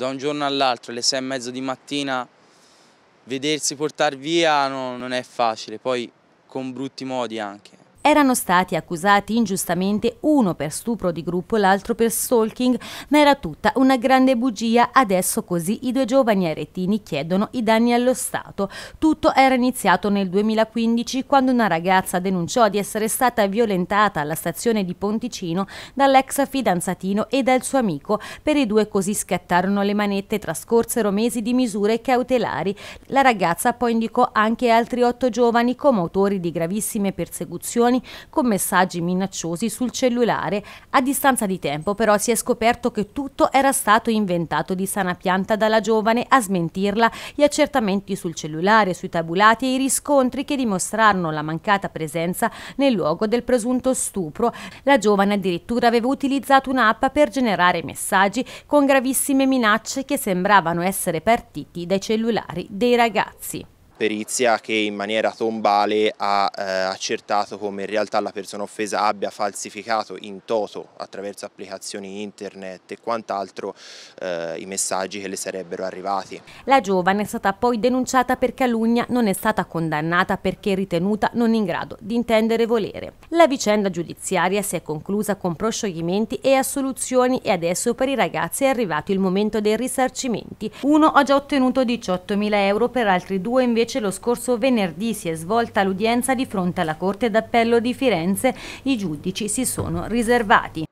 da un giorno all'altro, alle sei e mezzo di mattina, vedersi portare via no, non è facile, poi con brutti modi anche. Erano stati accusati ingiustamente uno per stupro di gruppo e l'altro per stalking, ma era tutta una grande bugia. Adesso così i due giovani aretini chiedono i danni allo Stato. Tutto era iniziato nel 2015 quando una ragazza denunciò di essere stata violentata alla stazione di Ponticino dall'ex fidanzatino e dal suo amico. Per i due così scattarono le manette trascorsero mesi di misure cautelari. La ragazza poi indicò anche altri otto giovani come autori di gravissime persecuzioni telefoni con messaggi minacciosi sul cellulare. A distanza di tempo però si è scoperto che tutto era stato inventato di sana pianta dalla giovane a smentirla. Gli accertamenti sul cellulare, sui tabulati e i riscontri che dimostrarono la mancata presenza nel luogo del presunto stupro. La giovane addirittura aveva utilizzato un'app per generare messaggi con gravissime minacce che sembravano essere partiti dai cellulari dei ragazzi perizia che in maniera tombale ha eh, accertato come in realtà la persona offesa abbia falsificato in toto attraverso applicazioni internet e quant'altro eh, i messaggi che le sarebbero arrivati. La giovane è stata poi denunciata per calunnia, non è stata condannata perché ritenuta non in grado di intendere volere. La vicenda giudiziaria si è conclusa con proscioglimenti e assoluzioni e adesso per i ragazzi è arrivato il momento dei risarcimenti. Uno ha già ottenuto 18.000 euro, per altri due invece invece lo scorso venerdì si è svolta l'udienza di fronte alla Corte d'Appello di Firenze. I giudici si sono riservati.